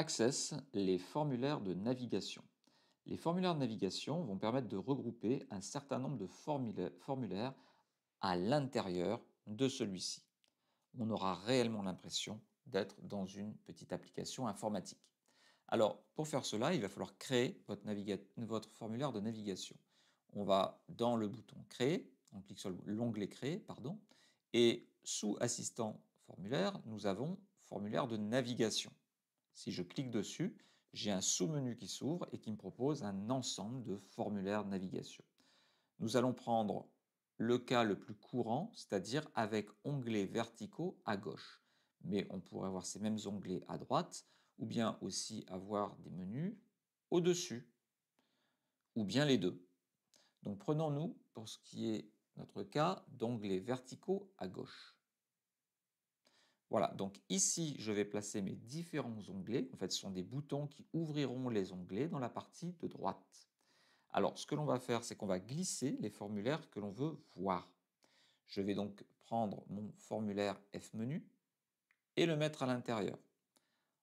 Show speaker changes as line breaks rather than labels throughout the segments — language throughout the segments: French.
Access, les formulaires de navigation. Les formulaires de navigation vont permettre de regrouper un certain nombre de formulaires à l'intérieur de celui-ci. On aura réellement l'impression d'être dans une petite application informatique. Alors, pour faire cela, il va falloir créer votre, formulaire de navigation. On va dans le bouton Créer, on clique sur l'onglet Créer, pardon, et sous Assistant formulaire, nous avons formulaire de navigation. Si je clique dessus, j'ai un sous-menu qui s'ouvre et qui me propose un ensemble de formulaires de navigation. Nous allons prendre le cas le plus courant, c'est-à-dire avec onglets verticaux à gauche. Mais on pourrait avoir ces mêmes onglets à droite, ou bien aussi avoir des menus au-dessus, ou bien les deux. Donc prenons-nous, pour ce qui est notre cas, d'onglets verticaux à gauche. Voilà, donc ici, je vais placer mes différents onglets. En fait, ce sont des boutons qui ouvriront les onglets dans la partie de droite. Alors, ce que l'on va faire, c'est qu'on va glisser les formulaires que l'on veut voir. Je vais donc prendre mon formulaire F-menu et le mettre à l'intérieur.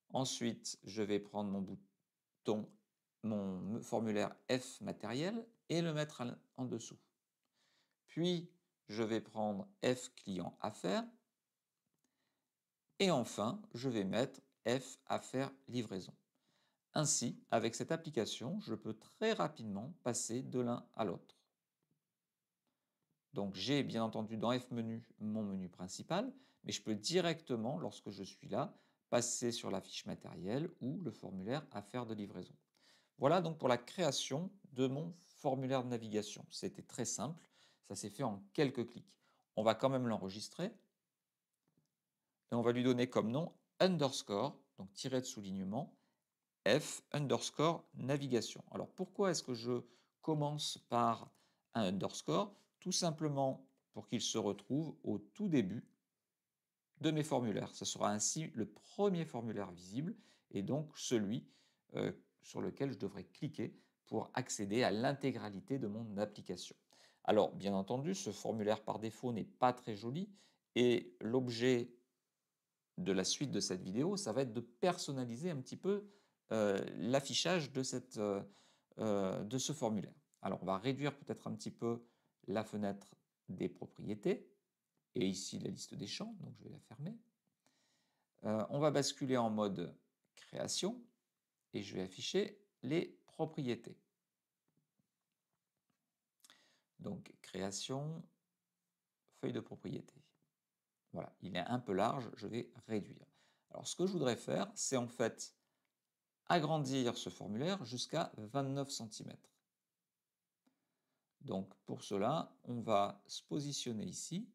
Ensuite, je vais prendre mon bouton, mon formulaire F matériel et le mettre en dessous. Puis, je vais prendre F client affaires et enfin, je vais mettre F faire livraison. Ainsi, avec cette application, je peux très rapidement passer de l'un à l'autre. Donc j'ai bien entendu dans F-menu mon menu principal, mais je peux directement, lorsque je suis là, passer sur la fiche matérielle ou le formulaire affaires de livraison. Voilà donc pour la création de mon formulaire de navigation. C'était très simple, ça s'est fait en quelques clics. On va quand même l'enregistrer on va lui donner comme nom underscore, donc tiré de soulignement, f underscore navigation. Alors pourquoi est-ce que je commence par un underscore Tout simplement pour qu'il se retrouve au tout début de mes formulaires. Ce sera ainsi le premier formulaire visible et donc celui euh, sur lequel je devrais cliquer pour accéder à l'intégralité de mon application. Alors bien entendu, ce formulaire par défaut n'est pas très joli et l'objet de la suite de cette vidéo, ça va être de personnaliser un petit peu euh, l'affichage de, euh, euh, de ce formulaire. Alors, on va réduire peut-être un petit peu la fenêtre des propriétés et ici la liste des champs, donc je vais la fermer. on va basculer en mode création et je vais afficher les propriétés. Donc création, feuille de propriété il est un peu large, je vais réduire. Alors ce que je voudrais faire, c'est en fait agrandir ce formulaire jusqu'à 29 cm. Donc pour cela, on va se positionner ici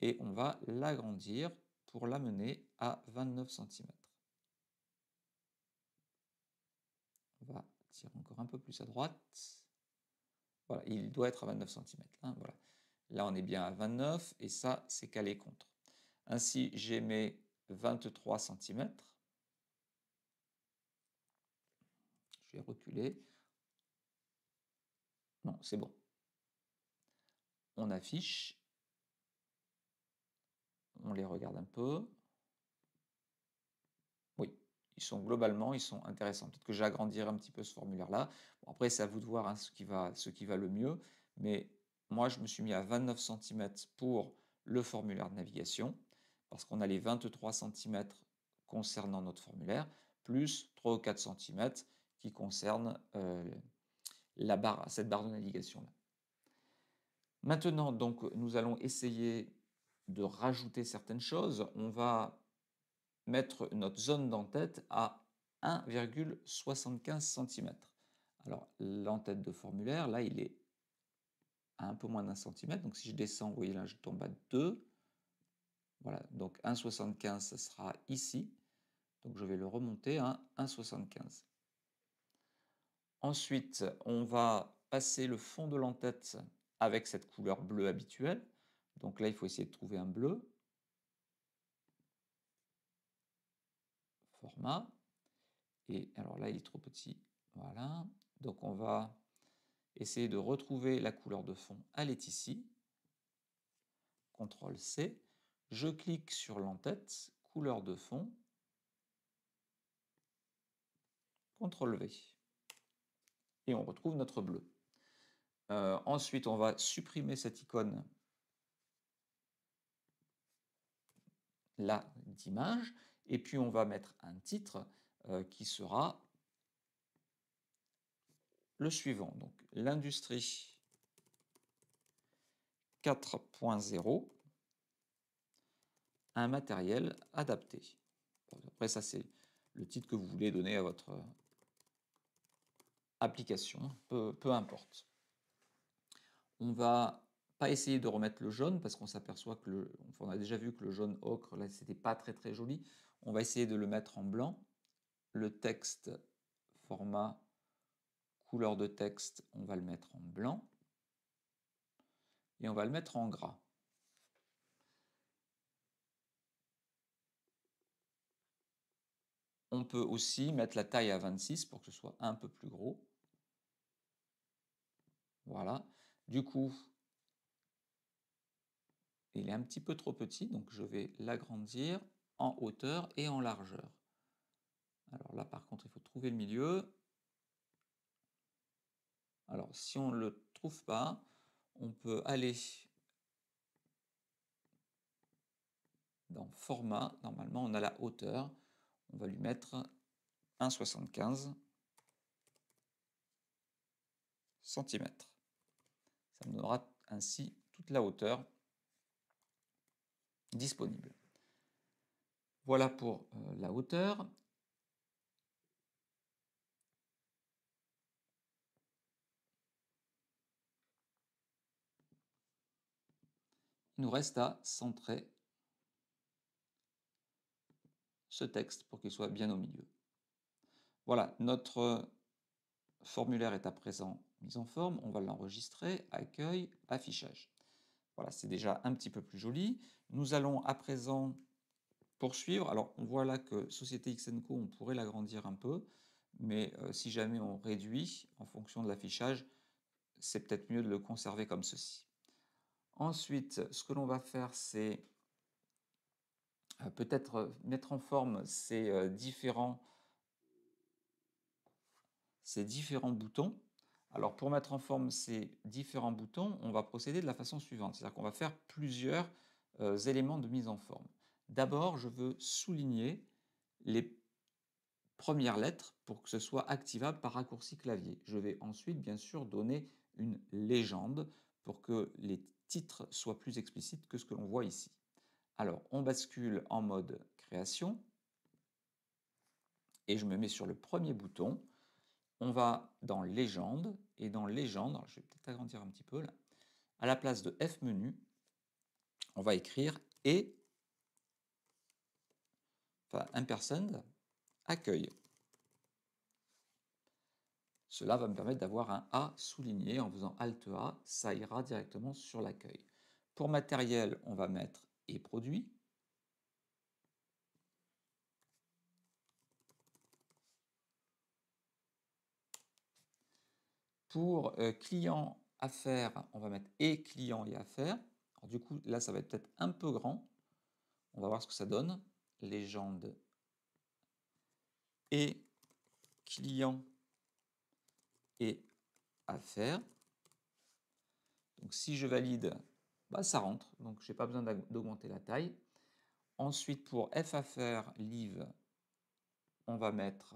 et on va l'agrandir pour l'amener à 29 cm. On va tirer encore un peu plus à droite. Voilà, il doit être à 29 cm. Hein, voilà. Là, on est bien à 29 et ça, c'est calé contre. Ainsi, j'ai mes 23 cm. Je vais reculer. Non, c'est bon. On affiche. On les regarde un peu. Oui, ils sont globalement, ils sont intéressants. Peut-être que j'agrandirai un petit peu ce formulaire-là. après, c'est à vous de voir hein, ce, qui va, ce qui va le mieux. Mais moi, je me suis mis à 29 cm pour le formulaire de navigation parce qu'on a les 23 cm concernant notre formulaire, plus 3 ou 4 cm qui concernent euh, la barre, cette barre de navigation-là. Maintenant, donc, nous allons essayer de rajouter certaines choses. On va mettre notre zone d'entête à 1,75 cm. Alors, l'entête de formulaire, là, il est à un peu moins d'un centimètre. Donc, si je descends, vous voyez là, je tombe à 2. Voilà, donc 1,75, ce sera ici. Donc je vais le remonter à hein, 1,75. Ensuite, on va passer le fond de l'entête avec cette couleur bleue habituelle. Donc là, il faut essayer de trouver un bleu. Format. Et alors là, il est trop petit. Voilà. Donc on va essayer de retrouver la couleur de fond. Elle est ici. CTRL-C. Je clique sur l'entête, couleur de fond, CTRL V. Et on retrouve notre bleu. Euh, ensuite, on va supprimer cette icône là d'image. Et puis, on va mettre un titre euh, qui sera le suivant. Donc, l'industrie 4.0 un matériel adapté. Après, ça, c'est le titre que vous voulez donner à votre euh, application, peu, importe. On va pas essayer de remettre le jaune parce qu'on s'aperçoit que le, on a déjà vu que le jaune ocre, là, c'était pas très très joli. On va essayer de le mettre en blanc. Le texte format couleur de texte, on va le mettre en blanc et on va le mettre en gras. On peut aussi mettre la taille à 26 pour que ce soit un peu plus gros. Voilà. Du coup, il est un petit peu trop petit, donc je vais l'agrandir en hauteur et en largeur. Alors là, par contre, il faut trouver le milieu. Alors, si on ne le trouve pas, on peut aller dans Format. Normalement, on a la hauteur on va lui mettre 1,75 cm. Ça me donnera ainsi toute la hauteur disponible. Voilà pour euh, la hauteur. Il nous reste à centrer ce texte pour qu'il soit bien au milieu. Voilà, notre formulaire est à présent mis en forme. On va l'enregistrer, accueil, affichage. Voilà, c'est déjà un petit peu plus joli. Nous allons à présent poursuivre. Alors, on voit là que Société XNCO, on pourrait l'agrandir un peu, mais euh, si jamais on réduit en fonction de l'affichage, c'est peut-être mieux de le conserver comme ceci. Ensuite, ce que l'on va faire, c'est euh, peut-être euh, mettre en forme ces euh, différents, ces différents boutons. Alors pour mettre en forme ces différents boutons, on va procéder de la façon suivante, c'est-à-dire qu'on va faire plusieurs éléments de mise en forme. D'abord, je veux souligner les premières lettres pour que ce soit activable par raccourci clavier. Je vais ensuite, bien sûr, donner une légende pour que les titres soient plus explicites que ce que l'on voit ici. Alors, on bascule en mode création et je me mets sur le premier bouton. On va dans légende et dans légende, je vais peut-être agrandir un petit peu là, à la place de F menu, on va écrire et un personne, accueil. Cela va me permettre d'avoir un A souligné en faisant Alt A, ça ira directement sur l'accueil. Pour matériel, on va mettre et produit. Pour euh, client affaires, on va mettre et client et affaires. du coup, là, ça va être peut-être un peu grand. On va voir ce que ça donne. Légende et client et affaires. Donc si je valide bah, ça rentre, donc je n'ai pas besoin d'augmenter la taille. Ensuite, pour F affaire livre, on va mettre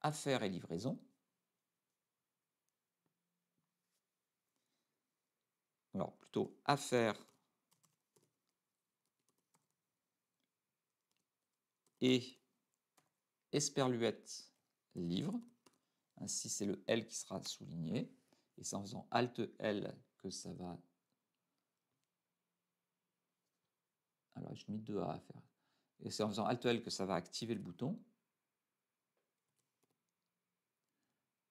affaire et livraison. Alors plutôt affaire et esperluette livre. Ainsi, c'est le L qui sera souligné. Et c'est en faisant Alt L que ça va Je mets 2 à faire. Et c'est en faisant actuel que ça va activer le bouton.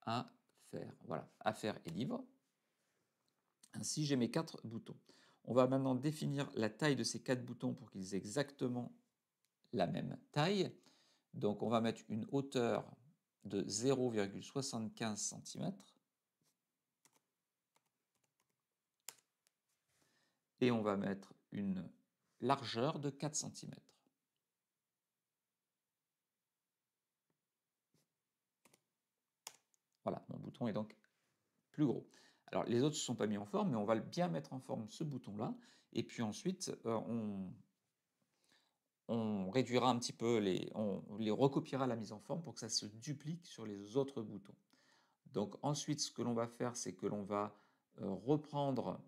À faire. Voilà, à faire est libre. Ainsi, j'ai mes quatre boutons. On va maintenant définir la taille de ces quatre boutons pour qu'ils aient exactement la même taille. Donc, on va mettre une hauteur de 0,75 cm. Et on va mettre une largeur de 4 cm. Voilà, mon bouton est donc plus gros. Alors les autres ne sont pas mis en forme, mais on va bien mettre en forme ce bouton-là. Et puis ensuite, euh, on, réduira un petit peu, les, on les recopiera la mise en forme pour que ça se duplique sur les autres boutons. Donc ensuite, ce que l'on va faire, c'est que l'on va euh, reprendre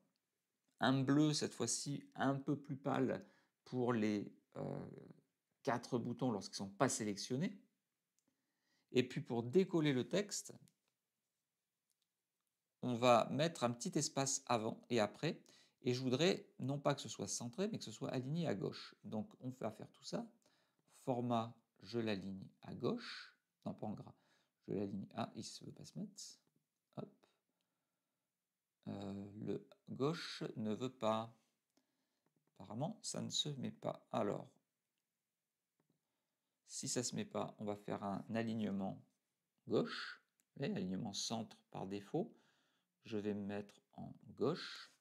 un bleu cette fois-ci un peu plus pâle pour les euh, quatre boutons lorsqu'ils ne sont pas sélectionnés. Et puis pour décoller le texte, on va mettre un petit espace avant et après. Et je voudrais non pas que ce soit centré, mais que ce soit aligné à gauche. Donc on va faire tout ça. Format, je l'aligne à gauche. Non, pas en gras. Je l'aligne à, il ne veut pas se mettre. Euh, le gauche ne veut pas. Apparemment, ça ne se met pas. Alors, si ça ne se met pas, on va faire un alignement gauche. alignement centre par défaut. Je vais me mettre en gauche.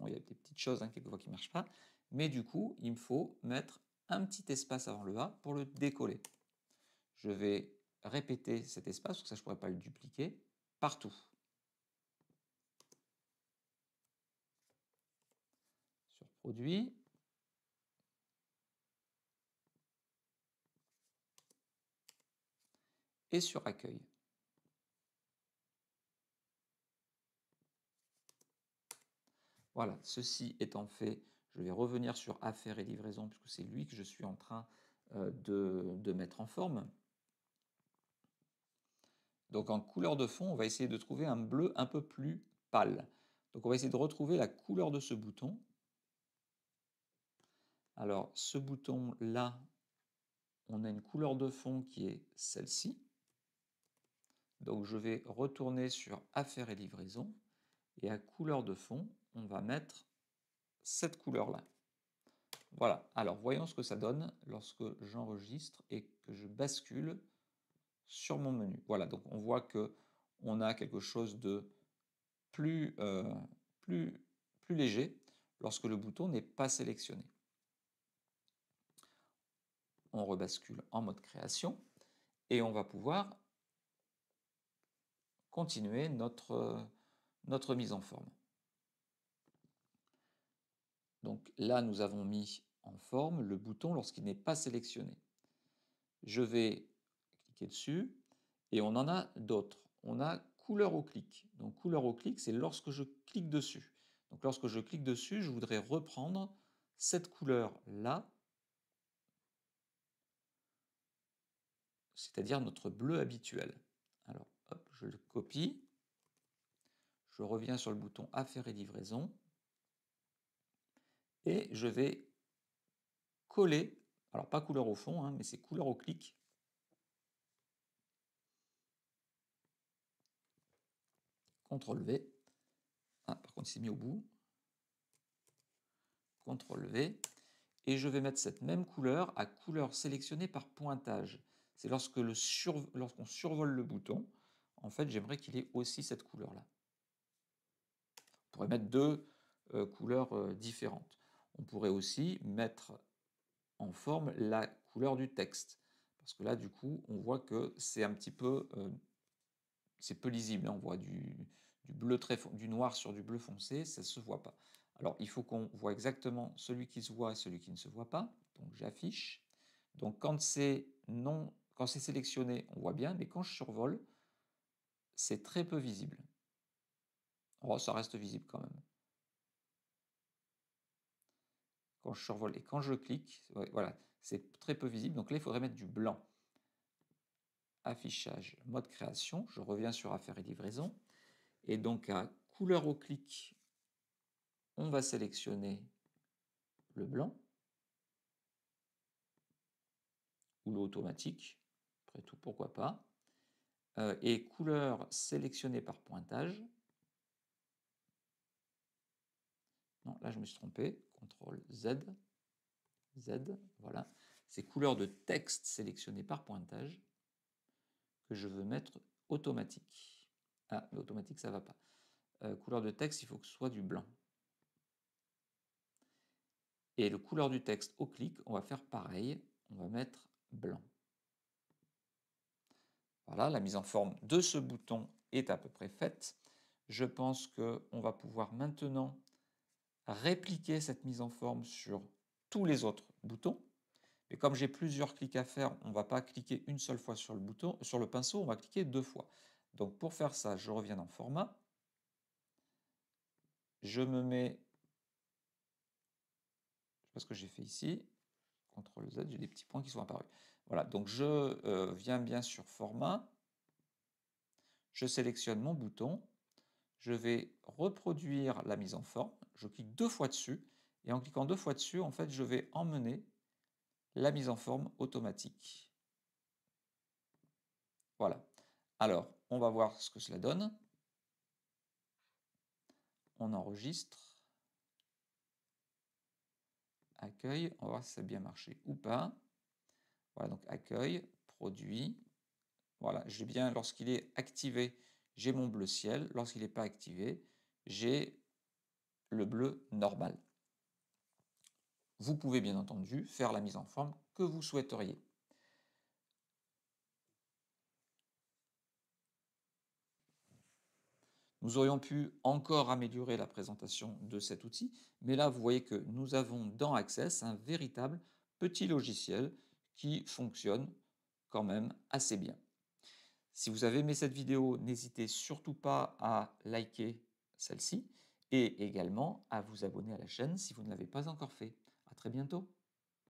il y a des petites choses hein, quelquefois qui ne marchent pas. Mais du coup, il me faut mettre un petit espace avant le A pour le décoller. Je vais répéter cet espace, parce que ça je ne pourrais pas le dupliquer, partout. et sur accueil. Voilà, ceci étant fait, je vais revenir sur affaires et livraison puisque c'est lui que je suis en train euh, de mettre en forme. Donc en couleur de fond, on va essayer de trouver un bleu un peu plus pâle. Donc on va essayer de retrouver la couleur de ce bouton. Alors, ce bouton-là, on a une couleur de fond qui est celle-ci. Donc, je vais retourner sur Affaires et livraison. Et à couleur de fond, on va mettre cette couleur-là. Voilà. Alors, voyons ce que ça donne lorsque j'enregistre et que je bascule sur mon menu. Voilà, donc on voit que on a quelque chose de plus, euh, plus léger lorsque le bouton n'est pas sélectionné on rebascule en mode création et on va pouvoir continuer notre, notre mise en forme. Donc là, nous avons mis en forme le bouton lorsqu'il n'est pas sélectionné. Je vais cliquer dessus et on en a d'autres. On a couleur au clic. Donc couleur au clic, c'est lorsque je clique dessus. Donc lorsque je clique dessus, je voudrais reprendre cette couleur-là c'est-à-dire notre bleu habituel. Alors, je le copie. Je reviens sur le bouton affaire et livraison. Et je vais coller, alors pas couleur au fond, hein, mais c'est couleur au clic. CTRL V. Ah, par contre, c'est mis au bout. CTRL V. Et je vais mettre cette même couleur à couleur sélectionnée par pointage c'est lorsque le lorsqu'on survole le bouton, en fait, j'aimerais qu'il ait aussi cette couleur-là. On pourrait mettre deux euh, couleurs euh, différentes. On pourrait aussi mettre en forme la couleur du texte. Parce que là, du coup, on voit que c'est un petit peu... Euh, c'est peu lisible. Hein. On voit du, bleu très, du noir sur du bleu foncé, ça ne se voit pas. Alors, il faut qu'on voit exactement celui qui se voit et celui qui ne se voit pas. Donc, j'affiche. Donc, quand c'est non quand c'est sélectionné, on voit bien, mais quand je survole, c'est très peu visible. Oh, ça reste visible quand même. Quand je survole et quand je clique, voilà, c'est très peu visible. Donc là, il faudrait mettre du blanc. Affichage, mode création. Je reviens sur affaires et livraison. Et donc à couleur au clic, on va sélectionner le blanc ou l'automatique tout, pourquoi pas. Euh, et couleur sélectionnée par pointage. Non, là je me suis trompé. CTRL Z. Z, voilà. C'est couleur de texte sélectionnée par pointage que je veux mettre automatique. Ah, automatique, ça va pas. Euh, couleur de texte, il faut que ce soit du blanc. Et le couleur du texte au clic, on va faire pareil. On va mettre blanc. Voilà, la mise en forme de ce bouton est à peu près faite. Je pense on va pouvoir maintenant répliquer cette mise en forme sur tous les autres boutons. Mais comme j'ai plusieurs clics à faire, on ne va pas cliquer une seule fois sur le, bouton, sur le pinceau, on va cliquer deux fois. Donc pour faire ça, je reviens en Format. Je me mets, je sais pas ce que j'ai fait ici, CTRL Z, j'ai des petits points qui sont apparus. Voilà, donc je euh, viens bien sur format, je sélectionne mon bouton, je vais reproduire la mise en forme, je clique deux fois dessus, et en cliquant deux fois dessus, en fait, je vais emmener la mise en forme automatique. Voilà. Alors, on va voir ce que cela donne. On enregistre. Accueil, on va voir si ça a bien marché ou pas. Voilà, donc accueil, produit. Voilà, j'ai bien, lorsqu'il est activé, j'ai mon bleu ciel. Lorsqu'il n'est pas activé, j'ai le bleu normal. Vous pouvez bien entendu faire la mise en forme que vous souhaiteriez. Nous aurions pu encore améliorer la présentation de cet outil, mais là vous voyez que nous avons dans Access un véritable petit logiciel qui fonctionne quand même assez bien. Si vous avez aimé cette vidéo, n'hésitez surtout pas à liker celle-ci et également à vous abonner à la chaîne si vous ne l'avez pas encore fait. À très bientôt